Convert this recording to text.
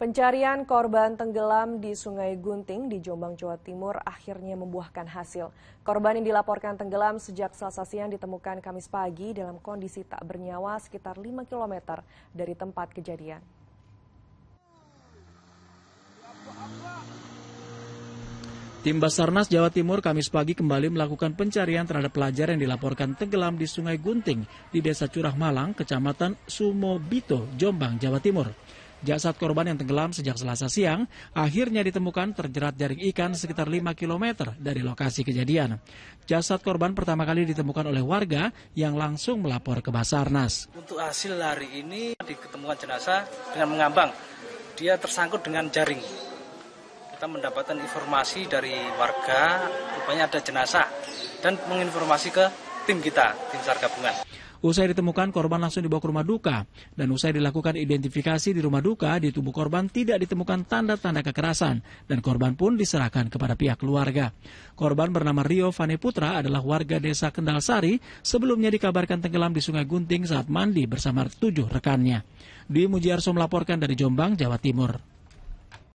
Pencarian korban tenggelam di Sungai Gunting di Jombang, Jawa Timur akhirnya membuahkan hasil. Korban yang dilaporkan tenggelam sejak selasa siang ditemukan Kamis pagi dalam kondisi tak bernyawa sekitar 5 km dari tempat kejadian. Tim Basarnas Jawa Timur Kamis pagi kembali melakukan pencarian terhadap pelajar yang dilaporkan tenggelam di Sungai Gunting di Desa Curah Malang, Kecamatan Sumobito, Jombang, Jawa Timur. Jasad korban yang tenggelam sejak selasa siang akhirnya ditemukan terjerat jaring ikan sekitar 5 km dari lokasi kejadian. Jasad korban pertama kali ditemukan oleh warga yang langsung melapor ke Basarnas. Untuk hasil hari ini diketemukan jenazah dengan mengambang. Dia tersangkut dengan jaring. Kita mendapatkan informasi dari warga, rupanya ada jenazah dan menginformasi ke tim kita, tim SAR gabungan. Usai ditemukan, korban langsung dibawa ke rumah duka. Dan usai dilakukan identifikasi di rumah duka, di tubuh korban tidak ditemukan tanda-tanda kekerasan. Dan korban pun diserahkan kepada pihak keluarga. Korban bernama Rio Vane Putra adalah warga desa Kendal Sari. Sebelumnya dikabarkan tenggelam di sungai Gunting saat mandi bersama tujuh rekannya. Dwi Mujiarso melaporkan dari Jombang, Jawa Timur.